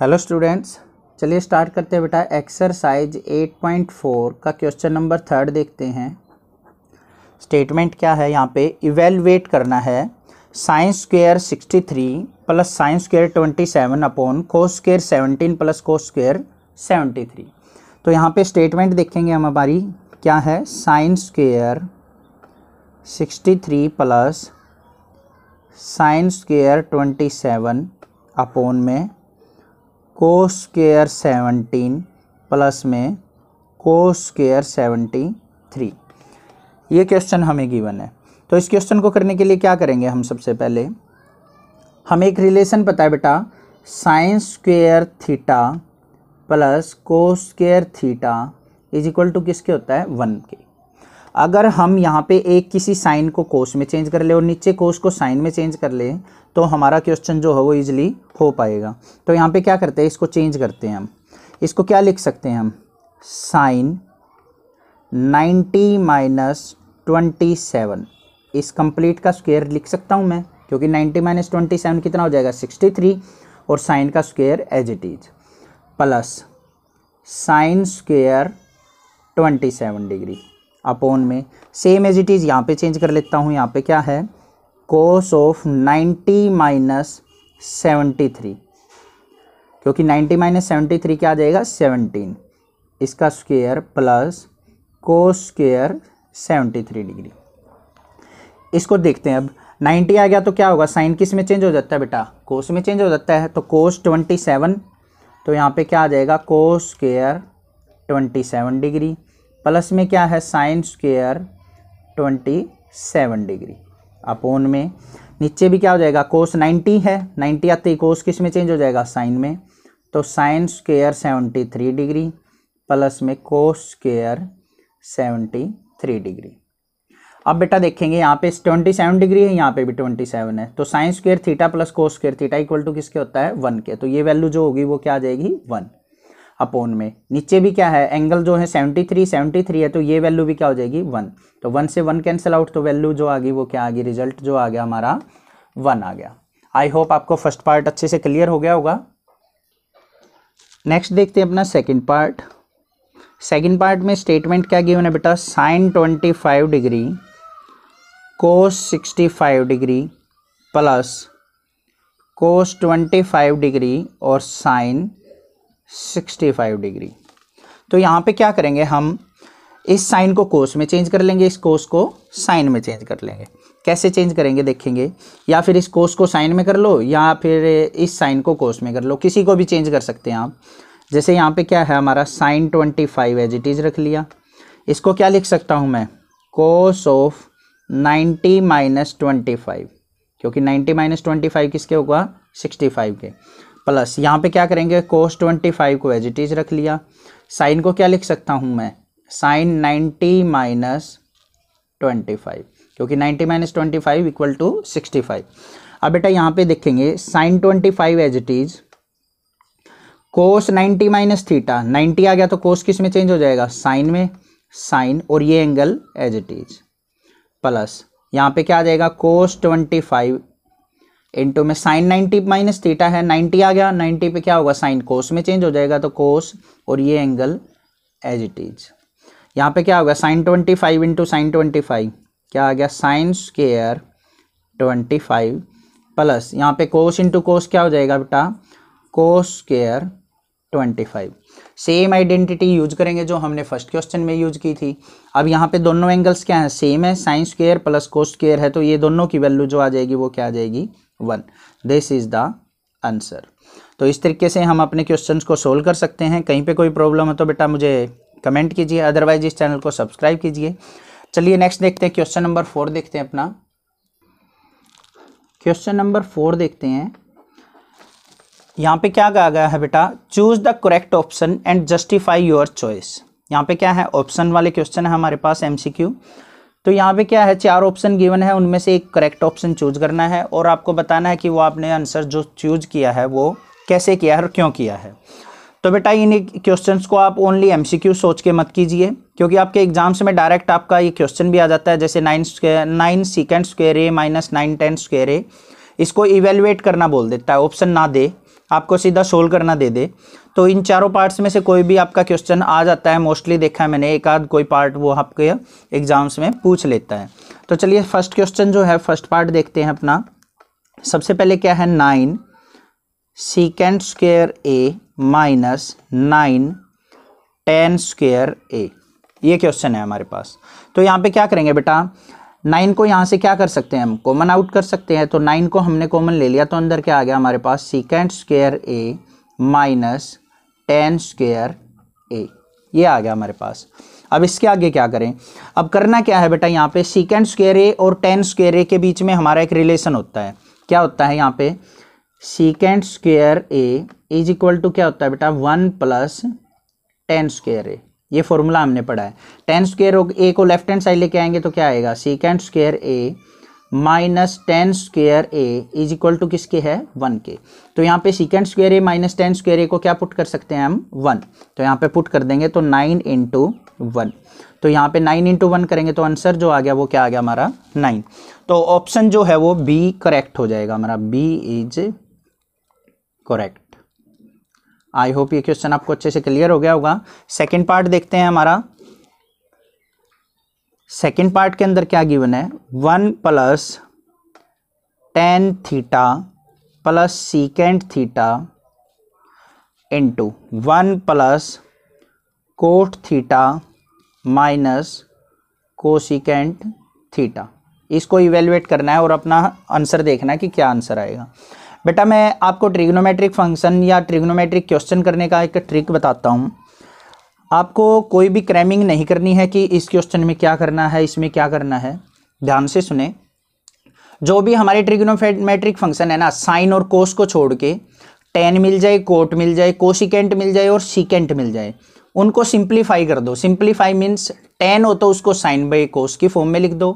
hello students चलिए start करते हैं बेटा एक्सरसाइज 8.4 का क्वेश्चन नंबर थर्ड देखते हैं स्टेटमेंट क्या है यहाँ पे इवेलुएट करना है sine square 63 plus sine square 27 upon cos square seventeen plus cos square three तो यहाँ पे स्टेटमेंट देखेंगे हम हमारी क्या है sine square three plus sine square seven upon में कोस स्केयर सेवनटीन प्लस में कोस स्केयर सेवेंटी थ्री ये क्वेश्चन हमें गिवन है तो इस क्वेश्चन को करने के लिए क्या करेंगे हम सबसे पहले हमें एक रिलेशन पता है बेटा sine square theta plus cos square theta is equal to किसके होता है वन के अगर हम यहाँ पे एक किसी साइन को कोस में चेंज कर ले और नीचे कोस को साइन में चेंज कर ले तो हमारा क्वेश्चन जो है वो ईजिली हो पाएगा तो यहाँ पे क्या करते हैं इसको चेंज करते हैं हम इसको क्या लिख सकते हैं हम साइन 90 माइनस ट्वेंटी सेवन इस कंप्लीट का स्क्वेयर लिख सकता हूँ मैं क्योंकि 90 माइनस ट्वेंटी सेवन कितना हो जाएगा 63 और साइन का square as it is plus sine square twenty degree upon में सेम एज इट इज़ यहाँ पे चेंज कर लेता हूँ यहाँ पे क्या है cos of ninety minus seventy three क्योंकि नाइन्टी माइनस सेवेंटी थ्री क्या आ जाएगा सेवनटीन इसका square plus cos square seventy three degree इसको देखते हैं अब 90 आ गया तो क्या होगा साइन किस में चेंज हो जाता है बेटा कोस में चेंज हो जाता है तो कोस 27 तो यहाँ पे क्या आ जाएगा cos twenty seven degree plus में क्या है sine square twenty seven degree upon में नीचे भी क्या हो जाएगा कोस नाइन्टी है नाइन्टी आते ही कोस किस में चेंज हो जाएगा साइन में तो sine square seventy three degree plus में cos square seventy three degree अब बेटा देखेंगे यहाँ पे ट्वेंटी सेवन डिग्री है यहाँ पे भी ट्वेंटी सेवन है तो sine square theta plus cos square theta equal to किसके होता है वन के तो ये वैल्यू जो होगी वो क्या आ जाएगी वन अपोन में नीचे भी क्या है एंगल जो है सेवेंटी थ्री सेवेंटी थ्री है तो ये वैल्यू भी क्या हो जाएगी वन तो वन से वन कैंसिल आउट तो वैल्यू जो आ गई वो क्या आ गई रिजल्ट जो आ गया हमारा वन आ गया आई होप आपको फर्स्ट पार्ट अच्छे से क्लियर हो गया होगा नेक्स्ट देखते हैं अपना सेकेंड पार्ट सेकेंड पार्ट में स्टेटमेंट क्या गिवन बेटा sine twenty five degree cos sixty five degree plus cos twenty five degree और साइन 65 डिग्री तो यहाँ पे क्या करेंगे हम इस साइन को कोस में चेंज कर लेंगे इस कोस को साइन में चेंज कर लेंगे कैसे चेंज करेंगे देखेंगे या फिर इस कोस को साइन में कर लो या फिर इस साइन को कोस में कर लो किसी को भी चेंज कर सकते हैं आप जैसे यहाँ पे क्या है हमारा sine twenty five as it is रख लिया इसको क्या लिख सकता हूँ मैं cos of ninety minus twenty five क्योंकि नाइन्टी माइनस ट्वेंटी फाइव किसके होगा सिक्सटी फाइव के प्लस यहाँ पे क्या करेंगे कोस ट्वेंटी फाइव को एजिटीज इज रख लिया साइन को क्या लिख सकता हूँ मैं sine ninety minus twenty five क्योंकि ninety minus twenty five equal to sixty five अब बेटा यहाँ पे देखेंगे sine twenty five as it is cos ninety minus theta ninety आ गया तो कोस किस में चेंज हो जाएगा साइन में साइन और ये angle as it is plus यहाँ पे क्या आ जाएगा कोस ट्वेंटी फाइव इंटू में साइन नाइन्टी माइनस थीटा है नाइन्टी आ गया नाइन्टी पे क्या होगा साइन कोस में चेंज हो जाएगा तो कोस और ये एंगल एज इट इज यहाँ पे क्या होगा sine twenty five into sine twenty five क्या आ गया साइन स्केयर फाइव प्लस यहाँ पे कोस इंटू कोस क्या हो जाएगा बेटा cos square five same identity use करेंगे जो हमने फर्स्ट क्वेश्चन में यूज की थी अब यहाँ पे दोनों एंगल्स क्या हैं सेम है sine square plus cos square है तो ये दोनों की वैल्यू जो आ जाएगी वो क्या आ जाएगी one this is the answer तो इस तरीके से हम अपने क्वेश्चंस को सोल्व कर सकते हैं कहीं पे कोई प्रॉब्लम है तो बेटा मुझे कमेंट कीजिए अदरवाइज इस चैनल को सब्सक्राइब कीजिए चलिए नेक्स्ट देखते हैं क्वेश्चन नंबर फोर देखते हैं अपना क्वेश्चन नंबर फोर देखते हैं यहाँ पे क्या कहा गया है बेटा choose the correct option and justify your choice यहाँ पे क्या है ऑप्शन वाले क्वेश्चन है हमारे पास एमसीक्यू तो यहाँ पे क्या है चार ऑप्शन गिवन है उनमें से एक करेक्ट ऑप्शन चूज करना है और आपको बताना है कि वो आपने आंसर जो चूज किया है वो कैसे किया है और क्यों किया है तो बेटा इन क्वेश्चंस को आप ओनली एमसीक्यू सोच के मत कीजिए क्योंकि आपके एग्जाम्स में डायरेक्ट आपका ये क्वेश्चन भी आ जाता है जैसे nine square nine secant square A minus nine tan square A इसको इवेलुएट करना बोल देता है ऑप्शन ना दे आपको सीधा सोल्व करना दे दे तो इन चारों पार्ट्स में से कोई भी आपका क्वेश्चन आ जाता है मोस्टली देखा है मैंने एक आध कोई पार्ट वो आपके एग्जाम्स में पूछ लेता है तो चलिए फर्स्ट क्वेश्चन जो है फर्स्ट पार्ट देखते हैं अपना सबसे पहले क्या है nine secant square A minus nine tan square A ये क्वेश्चन है हमारे पास तो यहाँ पे क्या करेंगे बेटा नाइन को यहाँ से क्या कर सकते हैं हम कॉमन आउट कर सकते हैं तो नाइन को हमने कॉमन ले लिया तो अंदर क्या आ गया हमारे पास secant square A minus tan square A ये आ गया हमारे पास अब इसके आगे क्या करें अब करना क्या है बेटा यहाँ पे सिकेंड स्क्वेयर ए और टेन स्क्वेयर ए के बीच में हमारा एक रिलेशन होता है क्या होता है यहाँ पे secant square A is equal to क्या होता है बेटा one plus tan square A ये फॉर्मूला हमने पढ़ा है टेन स्क्वेयर ए को लेफ्ट हैंड साइड लेके आएंगे तो क्या आएगा secant square A minus tan square A is equal to किसके है वन के तो यहाँ पे secant square A minus tan square A को क्या पुट कर सकते हैं हम वन तो यहाँ पे पुट कर देंगे तो नाइन इंटू वन तो यहाँ पे नाइन इंटू वन करेंगे तो आंसर जो आ गया वो क्या आ गया हमारा नाइन तो ऑप्शन जो है वो बी करेक्ट हो जाएगा हमारा B is correct I hope ये क्वेश्चन आपको अच्छे से क्लियर हो गया होगा सेकेंड पार्ट देखते हैं हमारा सेकेंड पार्ट के अंदर क्या गिवन है one plus tan theta plus secant theta into one plus cot theta minus cosecant theta इसको इवेलुएट करना है और अपना आंसर देखना है कि क्या आंसर आएगा बेटा मैं आपको ट्रिग्नोमेट्रिक फंक्शन या ट्रिग्नोमेट्रिक क्वेश्चन करने का एक ट्रिक बताता हूँ आपको कोई भी क्रैमिंग नहीं करनी है कि इस क्वेश्चन में क्या करना है इसमें क्या करना है ध्यान से सुने जो भी हमारे ट्रिग्नोमेट्रिक फंक्शन है ना साइन और कोस को छोड़ के टेन मिल जाए कोट मिल जाए कोसिकेंट मिल जाए और सिकेंट मिल जाए उनको सिंप्लीफाई कर दो सिंप्लीफाई मीन्स टेन हो तो उसको साइन बाई कोस की फॉर्म में लिख दो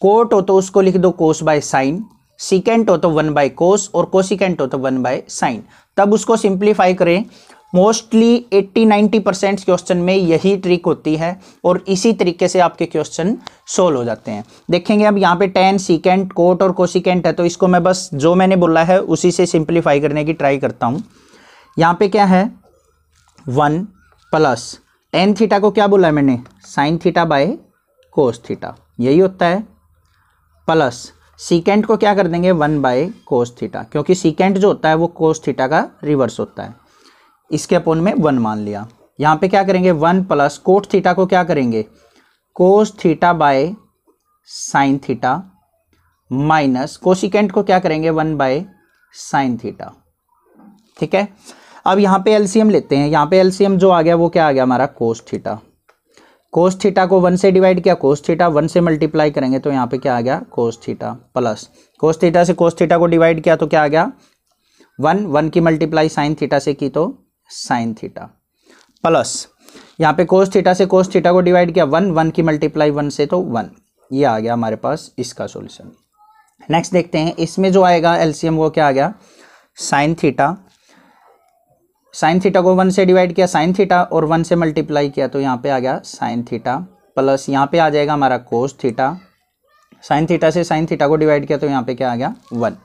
कोट हो तो उसको लिख दो कोस बाय साइन सिकेंट हो तो वन बाय कोस और कोसिकेंट हो तो वन बाय साइन तब उसको सिंप्लीफाई करें मोस्टली 80-90 परसेंट क्वेश्चन में यही ट्रिक होती है और इसी तरीके से आपके क्वेश्चन सोल्व हो जाते हैं देखेंगे अब यहाँ पे टेन सिकेंट कोट और कोसिकेंट है तो इसको मैं बस जो मैंने बोला है उसी से सिंप्लीफाई करने की ट्राई करता हूँ यहाँ पे क्या है वन प्लस टेन थीटा को क्या बोला है मैंने sine theta by cos theta यही होता है प्लस सीकेंट को क्या कर देंगे वन बाय कोस थीटा क्योंकि सीकेंट जो होता है वो कोस थीटा का रिवर्स होता है इसके अपोन में वन मान लिया यहाँ पे क्या करेंगे वन प्लस कोट थीटा को क्या करेंगे cos theta by sine theta minus cosecant को क्या करेंगे वन बाय साइन थीटा ठीक है अब यहाँ पे एलसीएम लेते हैं यहाँ पे एलसीएम जो आ गया वो क्या आ गया हमारा कोस थीटा कोस थीटा को वन से डिवाइड किया कोस थीटा वन से मल्टीप्लाई करेंगे तो यहाँ पे क्या आ गया cos theta plus cos theta से कोस थीटा को डिवाइड किया तो क्या आ गया वन वन की मल्टीप्लाई साइन थीटा से की तो साइन थीटा प्लस यहाँ पे कोस थीटा से कोस थीटा को डिवाइड किया वन वन की मल्टीप्लाई वन से तो वन ये आ गया हमारे पास इसका सोल्यूशन नेक्स्ट देखते हैं इसमें जो आएगा एलसीएम वो क्या आ गया साइन थीटा साइन थीटा को वन से डिवाइड किया साइन थीटा और वन से मल्टीप्लाई किया तो यहाँ पे आ गया साइन थीटा प्लस यहाँ पे आ जाएगा हमारा कोस थीटा साइन थीटा से साइन थीटा को डिवाइड किया तो यहाँ पे क्या आ गया वन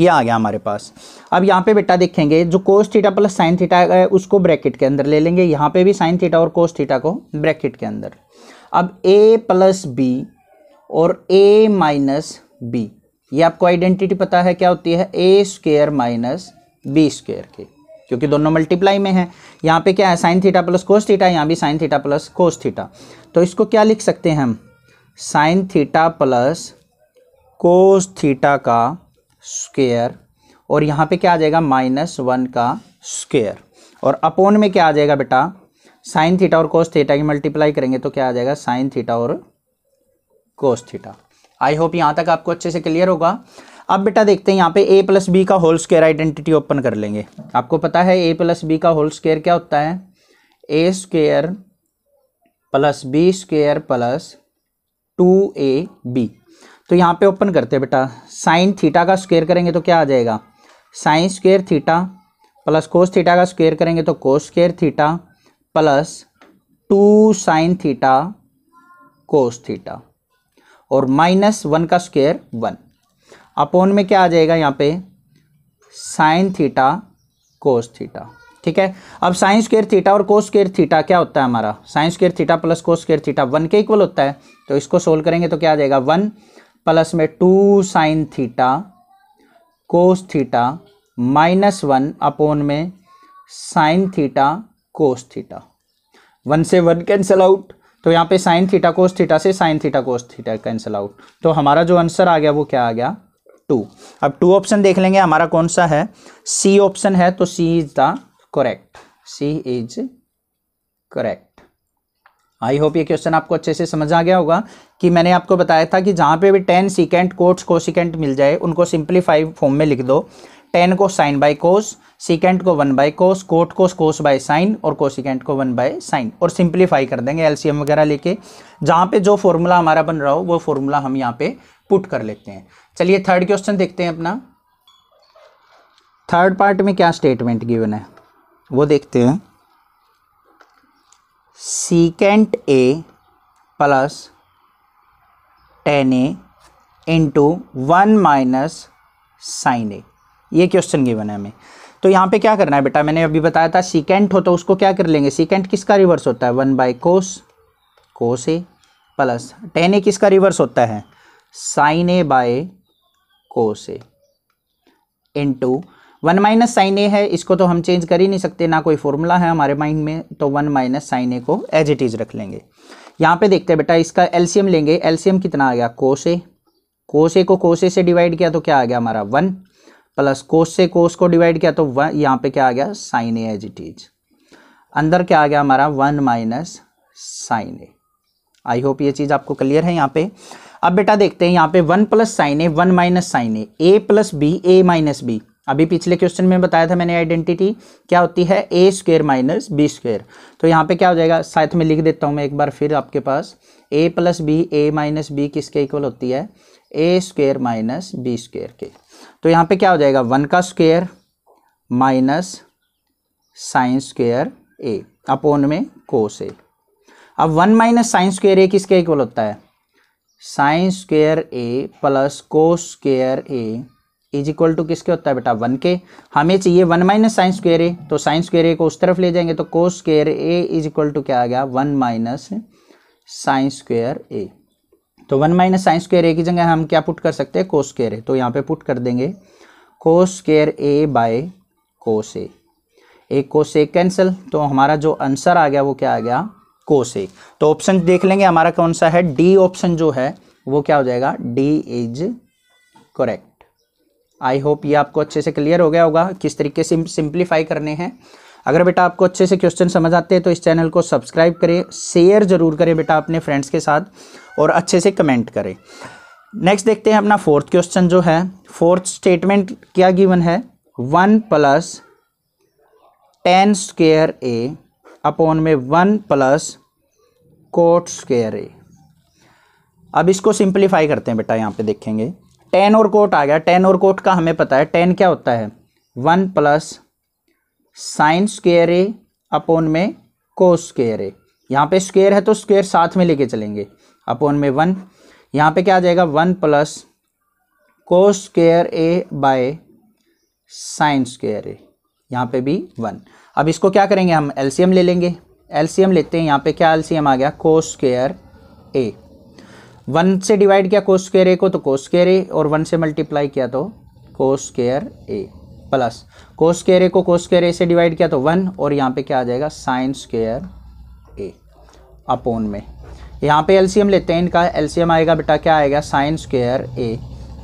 ये आ गया हमारे पास अब यहाँ पे बेटा देखेंगे जो cos theta plus sine theta है उसको ब्रैकेट के अंदर ले लेंगे यहाँ पे भी साइन थीटा और कोस थीटा को ब्रैकेट के अंदर अब ए प्लस बी और ए माइनस बी ये आपको आइडेंटिटी पता है क्या होती है A square minus B square की क्योंकि दोनों मल्टीप्लाई में है यहाँ पे क्या है sine theta plus cos theta यहाँ भी sine theta plus cos theta तो इसको क्या लिख सकते हैं हम sine theta plus cos theta का स्क्वेयर और यहाँ पे क्या आ जाएगा माइनस वन का स्क्वेयर और अपोन में क्या आ जाएगा बेटा साइन थीटा और कोस थीटा की मल्टीप्लाई करेंगे तो क्या आ जाएगा साइन थीटा और कोस थीटा आई होप यहाँ तक आपको अच्छे से क्लियर होगा अब बेटा देखते हैं यहाँ पे ए प्लस बी का होल स्केयर आइडेंटिटी ओपन कर लेंगे आपको पता है ए प्लस बी का होल स्केयर क्या होता है A square plus B square plus two A B तो यहाँ पे ओपन करते हैं बेटा साइन थीटा का स्केयर करेंगे तो क्या आ जाएगा sine square theta plus cos theta का स्केयर करेंगे तो cos square theta plus two sine theta cos theta और माइनस वन का स्केयर वन अपोन में क्या आ जाएगा यहाँ पे साइन थीटा कोस थीटा ठीक है अब साइन स्केयर थीटा और कोस स्केयर थीटा क्या होता है हमारा sine square theta plus cos square theta one के इक्वल होता है तो इसको सोल्व करेंगे तो क्या आ जाएगा वन प्लस में two sine theta cos theta minus one upon में sine theta cos theta one से वन कैंसल आउट तो यहाँ पे साइन थीटा कोस थीटा से sine theta cos theta cancel out तो हमारा जो आंसर आ गया वो क्या आ गया टू अब टू ऑप्शन देख लेंगे हमारा कौन सा है सी ऑप्शन है तो C is the correct C is correct I hope ये क्वेश्चन आपको अच्छे से समझ आ गया होगा कि मैंने आपको बताया था कि जहाँ पे भी टेन सिकेंट कोट्स को मिल जाए उनको सिंपलीफाई फॉर्म में लिख दो टेन को साइन बाय कोस सिकेंट को one by cos cot cos cos by sine और कोसिकेंट को वन बाय साइन और सिंप्लीफाई कर देंगे एलसीएम वगैरह लेके जहाँ पे जो फॉर्मूला हमारा बन रहा हो वो फॉर्मूला हम यहाँ पे पुट कर लेते हैं चलिए थर्ड क्वेश्चन देखते हैं अपना थर्ड पार्ट में क्या स्टेटमेंट गिवन है वो देखते हैं secant A plus tan A into one minus sine A ये क्वेश्चन गिवन है हमें तो यहाँ पे क्या करना है बेटा मैंने अभी बताया था सीकेंट हो तो उसको क्या कर लेंगे सीकेंट किसका रिवर्स होता है one by cos cos A plus tan A किसका रिवर्स होता है sine A by cos A into one minus sine A है इसको तो हम चेंज कर ही नहीं सकते ना कोई फॉर्मूला है हमारे माइंड में तो वन माइनस साइन ए को एज इट इज़ रख लेंगे यहाँ पे देखते हैं बेटा इसका एलसीएम लेंगे एलसीएम कितना आ गया कोस ए कोस ए को कोस ए से डिवाइड किया तो क्या आ गया हमारा वन प्लस कोस से कोस को डिवाइड किया तो वन यहाँ पे क्या आ गया sine A as it is अंदर क्या आ गया हमारा one minus sine A I hope ये चीज़ आपको क्लियर है यहाँ पे अब बेटा देखते हैं यहाँ पे one plus sine A one minus sine A A plus B A minus B अभी पिछले क्वेश्चन में बताया था मैंने आइडेंटिटी क्या होती है A square minus B square तो यहाँ पे क्या हो जाएगा साथ में लिख देता हूँ मैं एक बार फिर आपके पास A plus B A minus B किसके इक्वल होती है A square minus B square के तो यहाँ पे क्या हो जाएगा वन का square minus sine square A upon में कोस ए अब one minus sine square A किसके इक्वल होता है sine square A plus cos square A is equal to किसके होता है बेटा वन के हमें चाहिए one minus sine square A तो साइन स्क्वेयर ए को उस तरफ ले जाएंगे तो cos square A is equal to क्या आ गया one minus sine square A तो one minus sine square A की जगह हम क्या पुट कर सकते हैं कोस स्क्र ए तो यहाँ पे पुट कर देंगे कोस स्क्र ए बाय कोस ए एक कोस ए कैंसिल तो हमारा जो आंसर आ गया वो क्या आ गया कोस ए तो ऑप्शन देख लेंगे हमारा कौन सा है डी ऑप्शन जो है वो क्या हो जाएगा D is correct I hope ये आपको अच्छे से क्लियर हो गया होगा किस तरीके से सिंप्लीफाई करने हैं अगर बेटा आपको अच्छे से क्वेश्चन समझ आते हैं तो इस चैनल को सब्सक्राइब करें शेयर जरूर करें बेटा अपने फ्रेंड्स के साथ और अच्छे से कमेंट करें नेक्स्ट देखते हैं अपना फोर्थ क्वेश्चन जो है फोर्थ स्टेटमेंट क्या गिवन है one plus tan square A upon में one plus cot square A अब इसको सिंपलीफाई करते हैं बेटा यहाँ पे देखेंगे टेन और कोट आ गया टेन और कोट का हमें पता है टेन क्या होता है one plus sine square A upon में कोस स्केयर ए यहाँ पे स्केयर है तो स्केयर साथ में लेके चलेंगे अपोन में वन यहाँ पे क्या आ जाएगा one plus cot square A by sine square A यहाँ पे भी वन अब इसको क्या करेंगे हम एलसीएम ले लेंगे एलसीएम लेते हैं यहाँ पे क्या एलसीएम आ गया को स्केयर ए वन से डिवाइड किया को स्केयर ए को तो को स्केयर ए और वन से मल्टीप्लाई किया तो cos square A plus cos square A cos कोस स्केयर ए से डिवाइड किया तो वन और यहाँ पे क्या आ जाएगा साइन स्केयर ए अपोन में यहाँ पे एलसीएम लेते हैं इनका एलसीएम आएगा बेटा क्या आएगा साइन स्केयर ए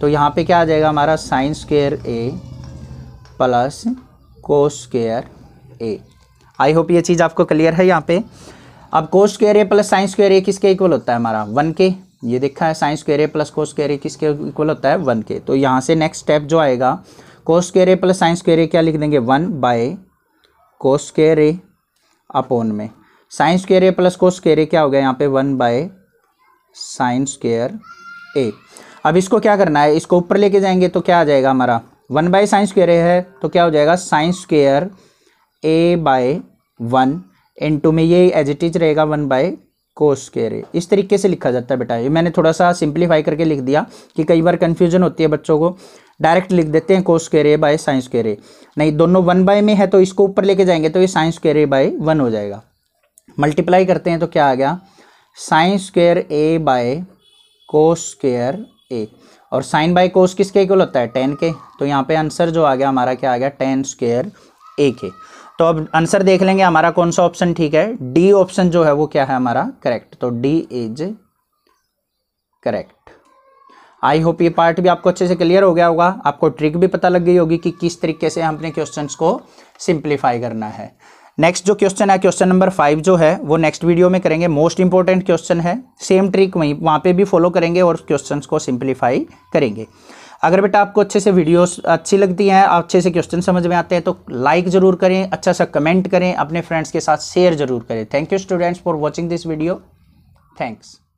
तो यहाँ पे क्या आ जाएगा हमारा sine square A plus cos square A I hope ये चीज़ आपको क्लियर है यहाँ पे अब cos square A plus sine square A किसके इक्वल होता है हमारा वन के ये देखा है sine square A plus cos square A किसके इक्वल होता है वन के तो यहाँ से नेक्स्ट स्टेप जो आएगा cos square A plus sine square A क्या लिख देंगे one by cos square A upon में sine square A plus cos square A क्या हो गया यहाँ पे one by sine square A अब इसको क्या करना है इसको ऊपर लेके जाएंगे तो क्या आ जाएगा हमारा one by sine square A है तो क्या हो जाएगा sine square A by one to में ये एज इट इज रहेगा वन बाय कोस रे इस तरीके से लिखा जाता है बेटा ये मैंने थोड़ा सा सिंप्लीफाई करके लिख दिया कि कई बार कन्फ्यूजन होती है बच्चों को डायरेक्ट लिख देते हैं कोस केरे बाय साइंस केरे नहीं दोनों वन बाय में है तो इसको ऊपर लेके जाएंगे तो ये sine square A by one हो जाएगा मल्टीप्लाई करते हैं तो क्या आ गया sine square A by cos square A और साइन बाय कोस किसके इक्वल होता है टेन के तो यहाँ पे आंसर जो आ गया हमारा क्या आ गया टेन स्केयर ए के तो अब आंसर देख लेंगे हमारा कौन सा ऑप्शन ठीक है डी ऑप्शन जो है वो क्या है हमारा करेक्ट तो D is correct I hope ये पार्ट भी आपको अच्छे से क्लियर हो गया होगा आपको ट्रिक भी पता लग गई होगी कि किस तरीके से हम अपने क्वेश्चन को सिंप्लीफाई करना है नेक्स्ट जो क्वेश्चन है क्वेश्चन नंबर फाइव जो है वो नेक्स्ट वीडियो में करेंगे मोस्ट इंपॉर्टेंट क्वेश्चन है सेम ट्रिक वहीं वहाँ पे भी फॉलो करेंगे और क्वेश्चंस को सिंप्लीफाई करेंगे अगर बेटा आपको अच्छे से वीडियोस अच्छी लगती हैं अच्छे से क्वेश्चन समझ में आते हैं तो लाइक ज़रूर करें अच्छा सा कमेंट करें अपने फ्रेंड्स के साथ शेयर ज़रूर करें thank you students for watching this video thanks